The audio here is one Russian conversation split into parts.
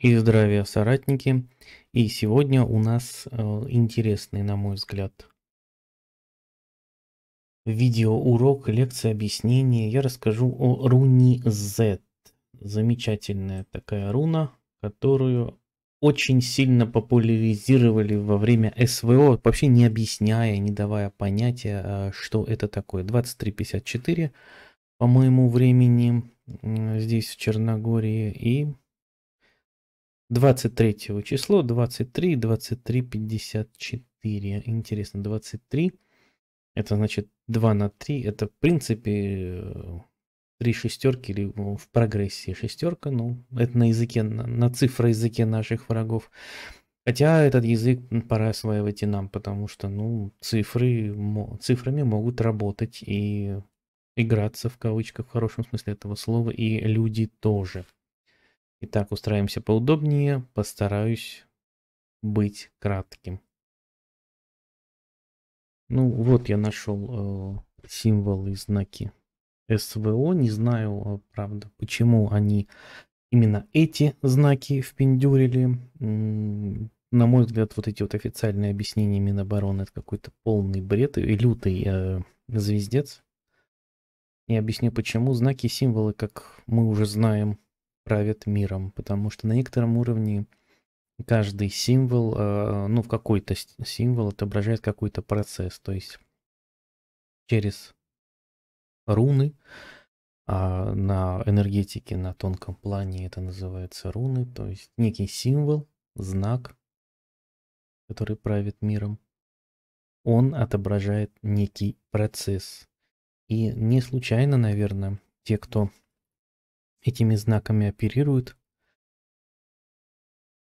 И здравия, соратники! И сегодня у нас э, интересный, на мой взгляд, видеоурок, лекция, объяснение. Я расскажу о руне Z. Замечательная такая руна, которую очень сильно популяризировали во время СВО, вообще не объясняя, не давая понятия, э, что это такое. 2354 по моему времени здесь в Черногории и 23 число, 23, 23, 54. Интересно, 23. Это значит 2 на 3. Это в принципе 3 э, шестерки или в прогрессии шестерка. Ну, это на языке, на, на языке наших врагов. Хотя этот язык пора осваивать и нам, потому что, ну, цифры, цифрами могут работать и играться в кавычках в хорошем смысле этого слова, и люди тоже. Итак, устраиваемся поудобнее. Постараюсь быть кратким. Ну вот я нашел э, символы и знаки СВО. Не знаю, а, правда, почему они именно эти знаки впендюрили. На мой взгляд, вот эти вот официальные объяснения Минобороны это какой-то полный бред и лютый э, звездец. Я объясню почему. Знаки и символы, как мы уже знаем, правят миром, потому что на некотором уровне каждый символ, э, ну, в какой-то символ отображает какой-то процесс, то есть через руны, а, на энергетике, на тонком плане это называется руны, то есть некий символ, знак, который правит миром, он отображает некий процесс. И не случайно, наверное, те, кто этими знаками оперируют.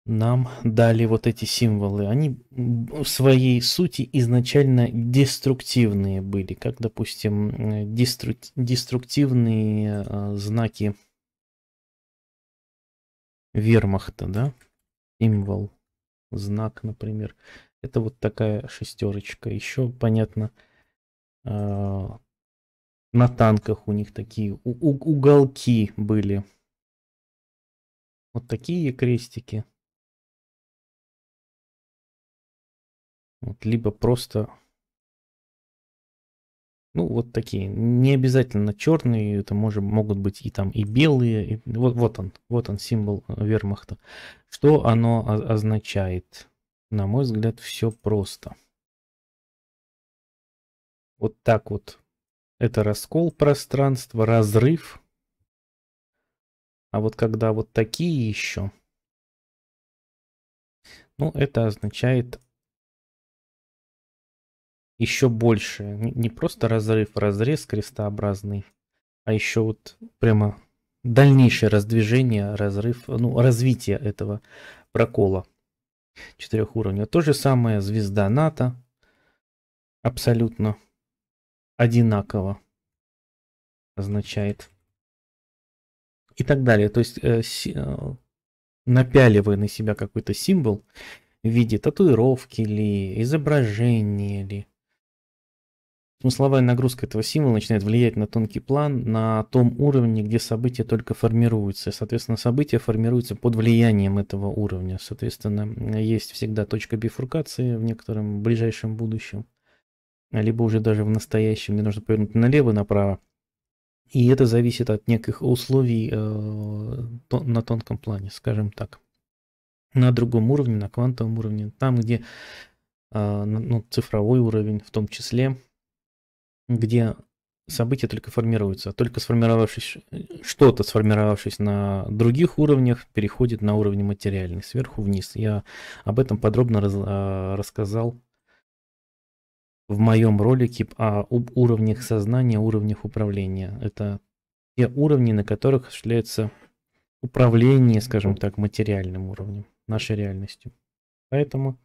Нам дали вот эти символы. Они в своей сути изначально деструктивные были, как, допустим, дестру... деструктивные а, знаки вермахта, да, символ, знак, например. Это вот такая шестерочка. Еще, понятно, а, на танках у них такие у, уголки были. Вот такие крестики. Вот, либо просто... Ну, вот такие. Не обязательно черные, это может, могут быть и там и белые. И... Вот, вот он, вот он символ э, вермахта. Что оно означает? На мой взгляд, все просто. Вот так вот это раскол пространства, разрыв. А вот когда вот такие еще, ну, это означает еще больше. Не просто разрыв, разрез крестообразный, а еще вот прямо дальнейшее раздвижение, разрыв, ну, развитие этого прокола четырех уровней. То же самое звезда НАТО абсолютно одинаково означает. И так далее. То есть э, э, напяливая на себя какой-то символ в виде татуировки или изображения или смысловая нагрузка этого символа начинает влиять на тонкий план на том уровне, где события только формируются. Соответственно, события формируются под влиянием этого уровня. Соответственно, есть всегда точка бифуркации в некотором ближайшем будущем либо уже даже в настоящем, мне нужно повернуть налево, направо. И это зависит от неких условий э, то, на тонком плане, скажем так. На другом уровне, на квантовом уровне, там, где э, ну, ну цифровой уровень в том числе, где события только формируются, только сформировавшись, что-то сформировавшись на других уровнях, переходит на уровень материальный, сверху вниз. Я об этом подробно раз, э, рассказал в моем ролике об уровнях сознания, уровнях управления. Это те уровни, на которых осуществляется управление, скажем так, материальным уровнем, нашей реальностью. Поэтому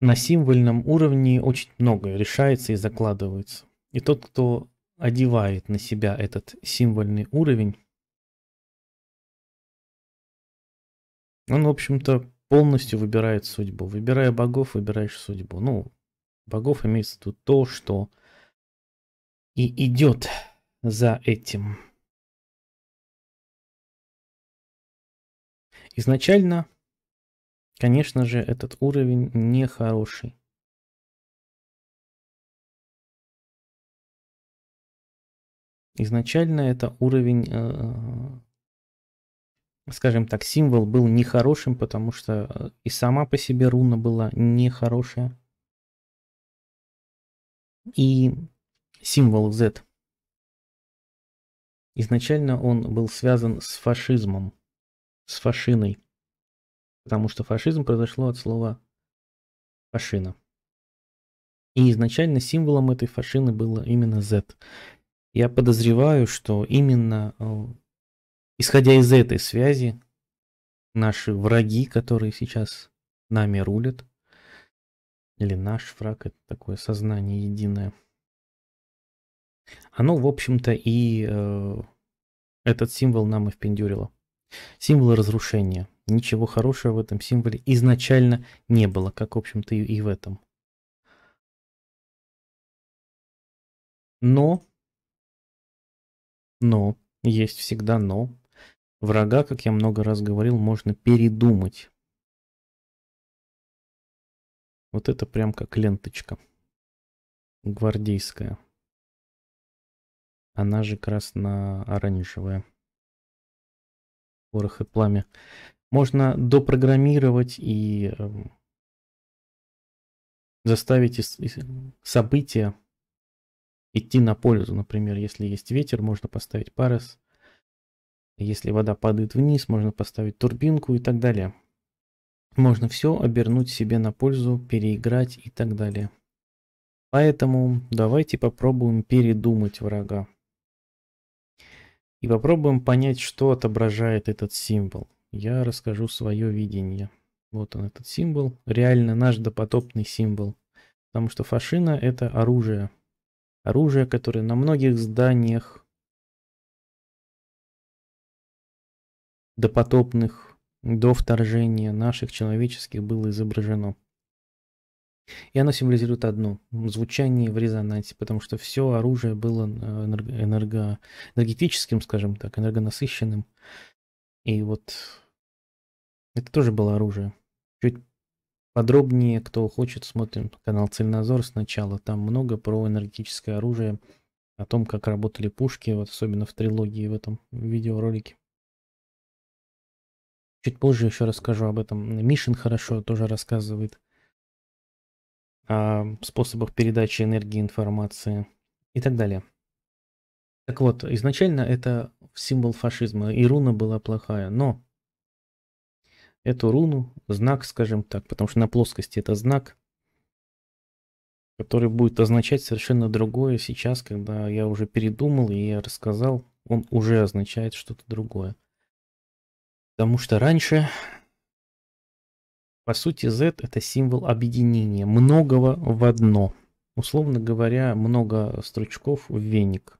на символьном уровне очень многое решается и закладывается. И тот, кто одевает на себя этот символьный уровень, он, в общем-то, полностью выбирает судьбу. Выбирая богов, выбираешь судьбу. Ну, богов имеется тут то, что и идет за этим. Изначально, конечно же, этот уровень нехороший. Изначально это уровень э, скажем так, символ был нехорошим, потому что э, и сама по себе руна была нехорошая. И символ Z. Изначально он был связан с фашизмом, с фашиной, потому что фашизм произошло от слова фашина. И изначально символом этой фашины было именно Z. Я подозреваю, что именно э, Исходя из этой связи, наши враги, которые сейчас нами рулят, или наш враг, это такое сознание единое, оно, в общем-то, и э, этот символ нам и впендюрило. Символ разрушения. Ничего хорошего в этом символе изначально не было, как, в общем-то, и, и в этом. Но, но, есть всегда но, Врага, как я много раз говорил, можно передумать. Вот это прям как ленточка. Гвардейская. Она же красно-оранжевая. Порох и пламя. Можно допрограммировать и эм, заставить события идти на пользу. Например, если есть ветер, можно поставить парус – если вода падает вниз, можно поставить турбинку и так далее. Можно все обернуть себе на пользу, переиграть и так далее. Поэтому давайте попробуем передумать врага. И попробуем понять, что отображает этот символ. Я расскажу свое видение. Вот он, этот символ. Реально наш допотопный символ. Потому что фашина это оружие. Оружие, которое на многих зданиях допотопных, до вторжения наших человеческих было изображено. И оно символизирует одно – звучание в резонансе, потому что все оружие было э, энерго, энергетическим, скажем так, энергонасыщенным. И вот это тоже было оружие. Чуть подробнее, кто хочет, смотрим канал Цельнозор сначала. Там много про энергетическое оружие, о том, как работали пушки, вот особенно в трилогии в этом видеоролике. Чуть позже еще расскажу об этом. Мишин хорошо тоже рассказывает о способах передачи энергии, информации и так далее. Так вот, изначально это символ фашизма, и руна была плохая, но эту руну, знак, скажем так, потому что на плоскости это знак, который будет означать совершенно другое сейчас, когда я уже передумал и я рассказал, он уже означает что-то другое. Потому что раньше, по сути, Z это символ объединения, многого в одно. Условно говоря, много строчков в веник.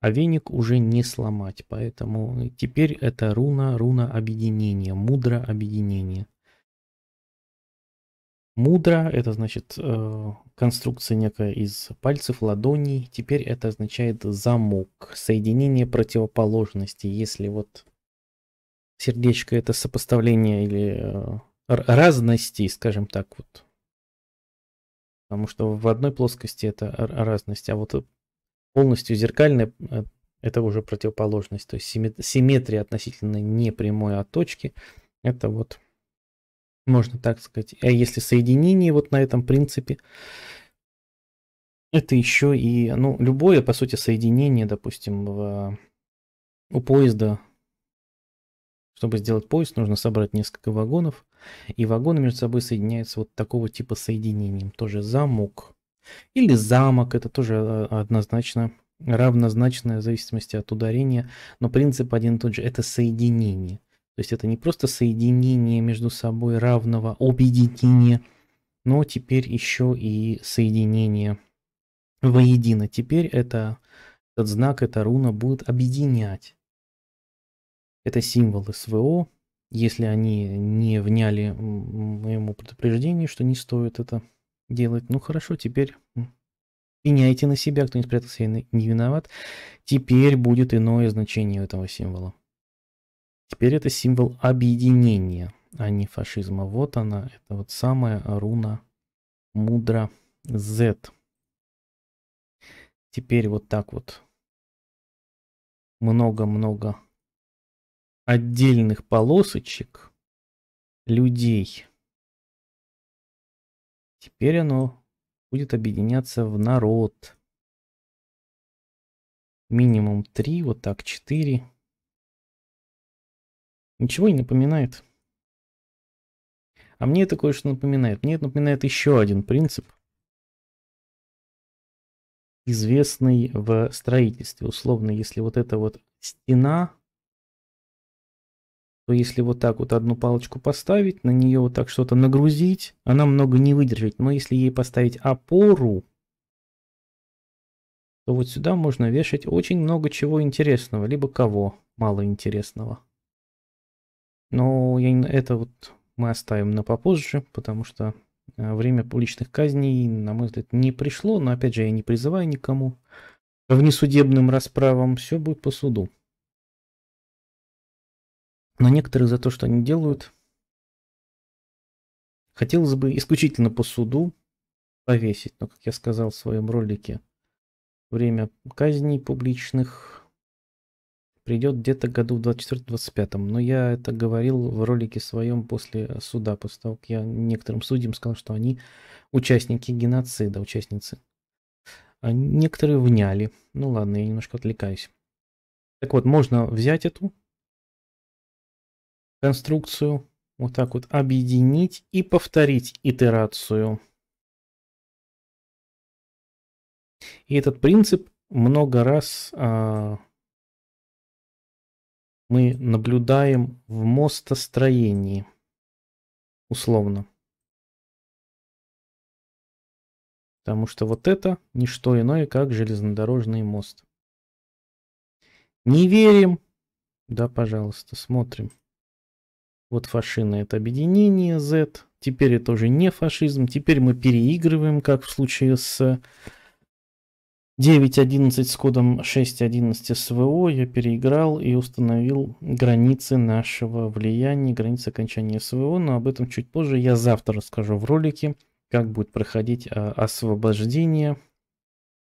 А веник уже не сломать, поэтому теперь это руна, руна объединения, мудро объединение. Мудра – это значит э, конструкция некая из пальцев, ладоней. Теперь это означает замок, соединение противоположностей. Если вот Сердечко это сопоставление или э, разности, скажем так, вот. Потому что в одной плоскости это разность, а вот полностью зеркальная э, это уже противоположность. То есть симметрия относительно непрямой прямой от а точки. Это вот, можно так сказать. А если соединение вот на этом принципе, это еще и, ну, любое, по сути, соединение, допустим, в, э, у поезда чтобы сделать поезд, нужно собрать несколько вагонов, и вагоны между собой соединяются вот такого типа соединением, тоже замок. Или замок, это тоже э, однозначно равнозначная в зависимости от ударения, но принцип один и тот же, это соединение. То есть это не просто соединение между собой равного объединения, но теперь еще и соединение воедино. Теперь это, этот знак, эта руна будет объединять это символ СВО. Если они не вняли моему предупреждению, что не стоит это делать, ну хорошо, теперь пеняйте на себя, кто не спрятался и не виноват. Теперь будет иное значение этого символа. Теперь это символ объединения, а не фашизма. Вот она, это вот самая руна мудра Z. Теперь вот так вот много-много отдельных полосочек людей. Теперь оно будет объединяться в народ. Минимум три, вот так четыре. Ничего не напоминает. А мне это кое-что напоминает. Мне это напоминает еще один принцип, известный в строительстве. Условно, если вот эта вот стена то если вот так вот одну палочку поставить, на нее вот так что-то нагрузить, она много не выдержит. Но если ей поставить опору, то вот сюда можно вешать очень много чего интересного, либо кого мало интересного. Но я, это вот мы оставим на попозже, потому что э, время публичных казней, на мой взгляд, не пришло. Но опять же, я не призываю никому к внесудебным расправам, все будет по суду но некоторых за то, что они делают, хотелось бы исключительно по суду повесить, но, как я сказал в своем ролике, время казней публичных придет где-то году в 24-25, но я это говорил в ролике своем после суда, после того, как я некоторым судьям сказал, что они участники геноцида, участницы. А некоторые вняли. Ну ладно, я немножко отвлекаюсь. Так вот, можно взять эту конструкцию, вот так вот объединить и повторить итерацию. И этот принцип много раз а, мы наблюдаем в мостостроении, условно. Потому что вот это не что иное, как железнодорожный мост. Не верим? Да, пожалуйста, смотрим. Вот фашины это объединение Z. Теперь это уже не фашизм. Теперь мы переигрываем, как в случае с 9.11 с кодом 6.11 СВО. Я переиграл и установил границы нашего влияния, границы окончания СВО. Но об этом чуть позже. Я завтра расскажу в ролике, как будет проходить а, освобождение